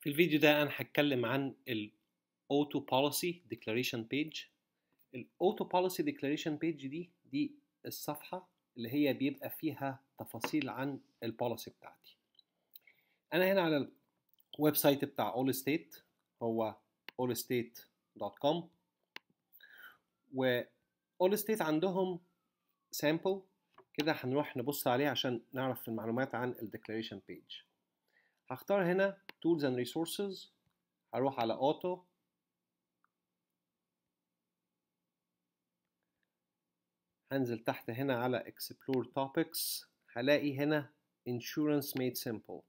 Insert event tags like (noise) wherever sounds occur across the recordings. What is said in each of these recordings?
في الفيديو ده أنا هتكلم عن الـ Auto Policy Declaration Page الـ Auto Policy Declaration Page دي دي الصفحة اللي هي بيبقى فيها تفاصيل عن الـ Policy بتاعتي أنا هنا على الويب سايت بتاع All State هو allstate.com و All State عندهم sample كده هنروح نبص عليه عشان نعرف المعلومات عن الـ Declaration Page هختار هنا tools and resources هروح على auto هنزل تحت هنا على explore topics هلاقي هنا insurance made simple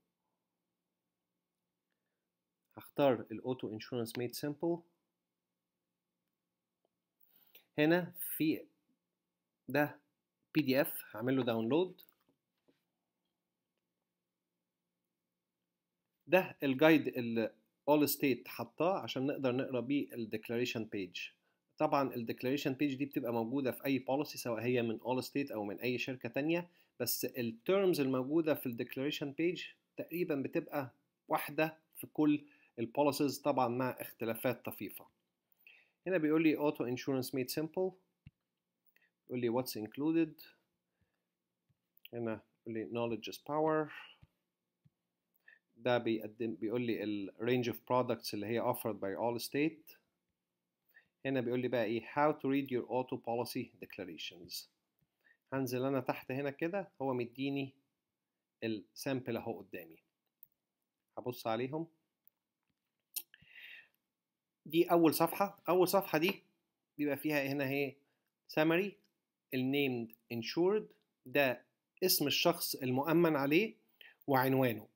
هختار auto insurance made simple هنا في ده PDF هعمله download ده الجايد اللي اول ستيت حطاه عشان نقدر نقرا بيه الديكلاريشن بيج طبعا الديكلاريشن بيج دي بتبقى موجوده في اي بوليسي سواء هي من اول ستيت او من اي شركه تانية بس التيرمز الموجوده في الديكلاريشن بيج تقريبا بتبقى واحده في كل policies طبعا مع اختلافات طفيفه هنا بيقول لي auto insurance made simple بيقول لي what's included هنا بيقول لي knowledge is power ده بيقدم بيقول لي الرينج اوف برودكتس اللي هي offered by Allstate هنا بيقول لي بقى ايه how to read your auto policy declarations هنزل انا تحت هنا كده هو مديني السامبل اهو قدامي هبص عليهم دي اول صفحه اول صفحه دي بيبقى فيها هنا اهي summary النيمد insured ده اسم الشخص المؤمن عليه وعنوانه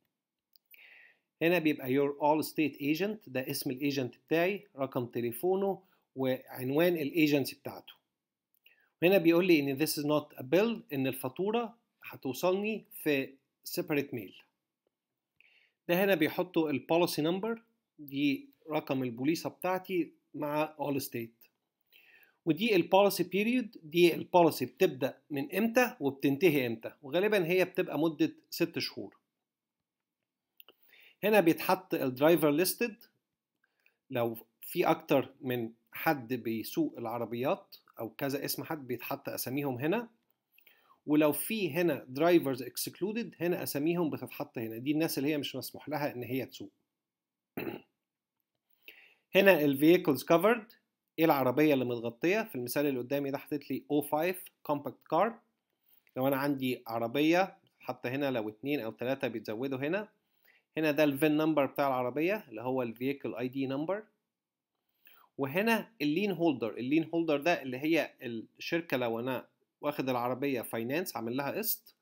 هنا بيبقى your all state agent ده اسم الايجنت بتاعي رقم تليفونه وعنوان الايجنسي بتاعته هنا بيقول لي ان this is not a bill ان الفاتوره هتوصلني في separate mail ده هنا بيحطوا البوليسي نمبر دي رقم البوليصه بتاعتي مع all state ودي البوليسي بيريود دي البوليسي بتبدا من امتى وبتنتهي امتى وغالبا هي بتبقى مده 6 شهور هنا بيتحط الدرايفر ليستد لو في اكتر من حد بيسوق العربيات او كذا اسم حد بيتحط اساميهم هنا ولو في هنا درايفرز اكسكلودد هنا اساميهم بتتحط هنا دي الناس اللي هي مش مسموح لها ان هي تسوق (clears throat) هنا الفييكلز كفرد ايه العربيه اللي متغطيه في المثال اللي قدامي ده حطيت لي O5 كومباكت كار لو انا عندي عربيه حتى هنا لو اتنين او تلاتة بيتزودوا هنا هنا ده الفين نمبر بتاع العربية اللي هو الفييكل اي دي نمبر وهنا اللين هولدر اللين هولدر ده اللي هي الشركة لو أنا واخد العربية فاينانس عامل لها قسط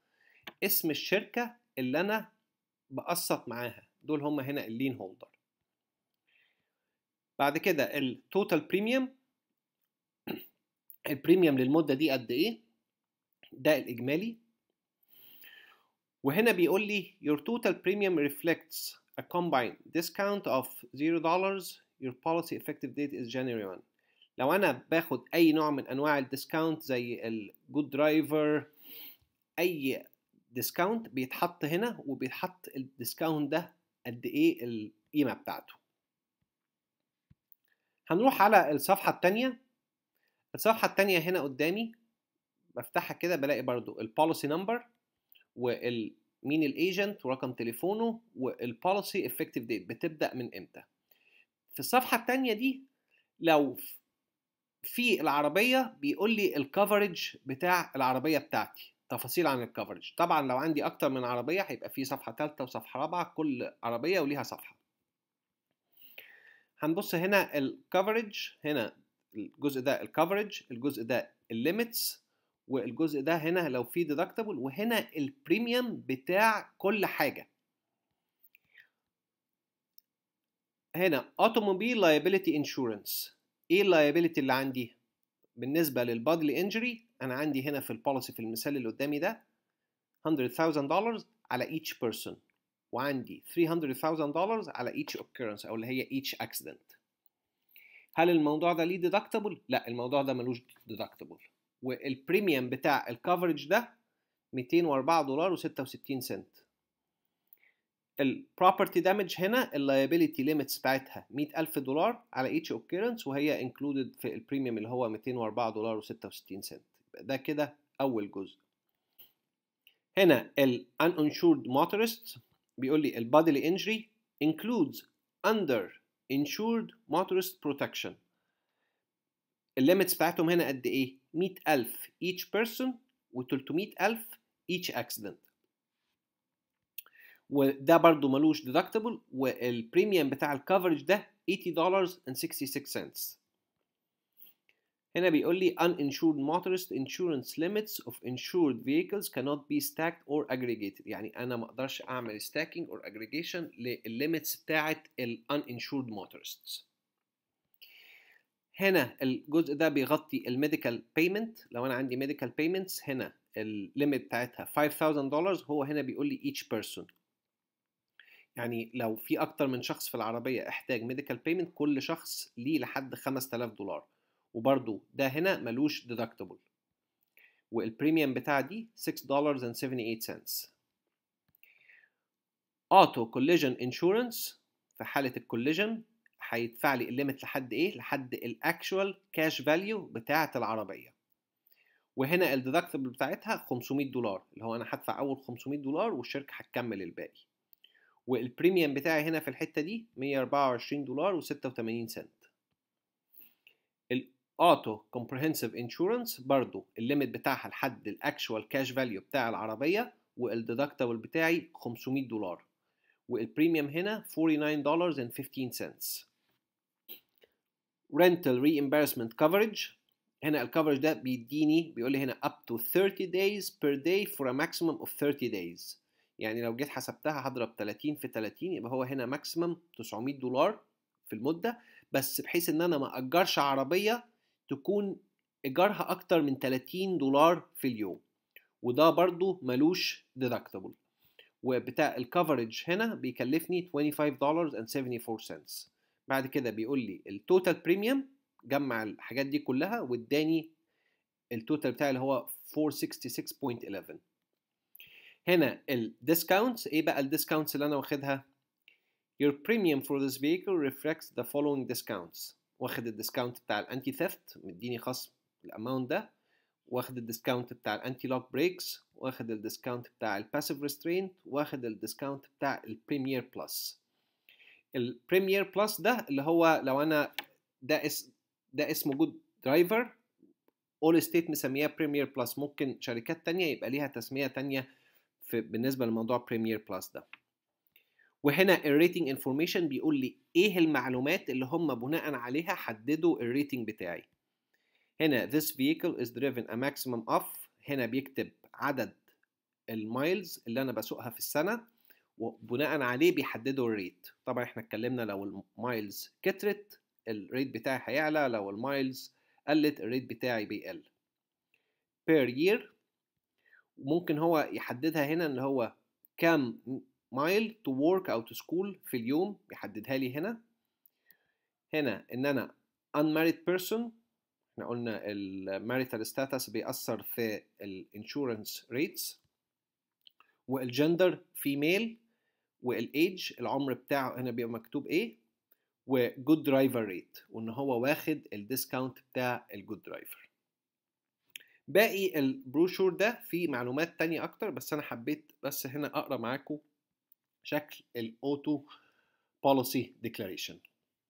اسم الشركة اللي أنا بقسط معاها دول هما هنا اللين هولدر بعد كده التوتال بريميوم البريميوم للمدة دي قد إيه ده الإجمالي وهنا بيقول لي your total premium reflects a combined discount of $0 your policy effective date is January 1 لو انا باخد اي نوع من انواع الديسكاونت زي الجود درايفر اي ديسكاونت بيتحط هنا وبيتحط الديسكاونت ده قد ايه القيمه بتاعته هنروح على الصفحه الثانيه الصفحه الثانيه هنا قدامي بفتحها كده بلاقي برضو البوليسي نمبر ومين الايجنت ورقم تليفونه والبوليسي افكتيف ديت بتبدا من امتى في الصفحه الثانيه دي لو في العربيه بيقول لي الكفرج بتاع العربيه بتاعتي تفاصيل عن الكفرج طبعا لو عندي اكتر من عربيه هيبقى في صفحه ثالثه وصفحه رابعه كل عربيه وليها صفحه هنبص هنا الكفرج هنا الجزء ده الكفرج الجزء ده الليميتس والجزء ده هنا لو فيه ديدكتبل وهنا البريميوم بتاع كل حاجه هنا اوتوموبيل لايبيليتي انشورنس ايه اللايبيليتي اللي عندي بالنسبه للبادلي انجري انا عندي هنا في البوليسي في المثال اللي قدامي ده 100000 دولار على each person وعندي 300000 دولار على each occurrence او اللي هي each accident هل الموضوع ده ليه deductible لا الموضوع ده ملوش deductible والبريميوم بتاع الكفرج ده 204 دولار و66 سنت البروبرتي دامج هنا اللايبيليتي ليميتس بتاعتها 100000 دولار على ايتش اوكيرنس وهي انكلودد في البريميوم اللي هو 204 دولار و66 سنت ده كده اول جزء هنا ال uninsured motorist بيقول لي ال bodily injury includes under insured motorist protection الليميتس بتاعتهم هنا قد ايه 100,000 each person و300,000 each accident وده برضو ملوش deductible والبريميوم بتاع الكفرج ده 80 دولارز and 66 cents هنا بيقول لي uninsured motorist insurance limits of insured vehicles cannot be stacked or aggregated يعني انا ما اقدرش اعمل stacking or aggregation limits بتاعه ال uninsured motorists هنا الجزء ده بيغطي الميديكال بيمنت لو انا عندي ميديكال بيمنتس هنا الليميت بتاعتها 5000 دولار هو هنا بيقول لي each person يعني لو في اكتر من شخص في العربيه احتاج ميديكال بيمنت كل شخص ليه لحد 5000 دولار وبرده ده هنا ملوش ديدكتبل والبريميوم بتاع دي 6 دولار and 78 cents اوتو كوليجن انشورنس في حاله الكوليجن هيدفع لي الليمت لحد ايه لحد الاكشوال كاش فاليو بتاعه العربيه وهنا الديدكتبل بتاعتها 500 دولار اللي هو انا هدفع اول 500 دولار والشركه هتكمل الباقي والبريميوم بتاعي هنا في الحته دي 124 دولار و86 سنت الاوتو كومبريهنسيف انشورنس برضو الليمت بتاعها لحد الاكشوال كاش فاليو بتاع العربيه والديدكتبل بتاعي 500 دولار والبريميوم هنا 49 دولار و 15 cents rental reimbursement coverage هنا الكفرج ده بيديني بيقول لي هنا up to 30 days per day for a maximum of 30 days يعني لو جيت حسبتها هضرب 30 في 30 يبقى هو هنا maximum 900 دولار في المده بس بحيث ان انا ما اجرش عربيه تكون ايجارها اكتر من 30 دولار في اليوم وده برضو ملوش deductible وبتاع الكفرج هنا بيكلفني 25 دولار and 74 cents بعد كده بيقول لي التوتال بريميوم جمع الحاجات دي كلها واداني التوتال بتاعي اللي هو 466.11 هنا الديسكاونتس ايه بقى الديسكاونتس اللي انا واخدها your premium for this vehicle reflects the following discounts واخد الديسكاونت بتاع الانتي ثيفت مديني خصم الاماونت ده واخد الديسكاونت بتاع الانتي لوك بريكس واخد الديسكاونت بتاع الباسيف ريسترينت واخد الديسكاونت بتاع البريمير بلس البريمير بلس ده اللي هو لو انا ده اسم ده اسمه جود درايفر اول ستيت مسمياه بريمير بلس ممكن شركات تانية يبقى ليها تسمية تانية في بالنسبة لموضوع بريمير بلس ده وهنا الريتنج انفورميشن بيقول لي ايه المعلومات اللي هم بناء عليها حددوا الريتنج بتاعي هنا this vehicle is driven a maximum of هنا بيكتب عدد المايلز اللي انا بسوقها في السنة وبناء عليه بيحددوا الريت طبعا احنا اتكلمنا لو المايلز كترت الريت بتاعي هيعلى لو المايلز قلت الريت بتاعي بيقل بير يير ممكن هو يحددها هنا ان هو كام مايل تو ورك او تو سكول في اليوم بيحددها لي هنا هنا ان انا unmarried person احنا قلنا الماريتال ستاتس بيأثر في الانشورنس ريتس والجندر female والايدج العمر بتاعه هنا بيبقى مكتوب ايه وجود درايفر ريت وان هو واخد الديسكاونت بتاع الجود درايفر باقي البروشور ده فيه معلومات تانية اكتر بس انا حبيت بس هنا اقرا معاكم شكل الاوتو بوليسي ديكلاريشن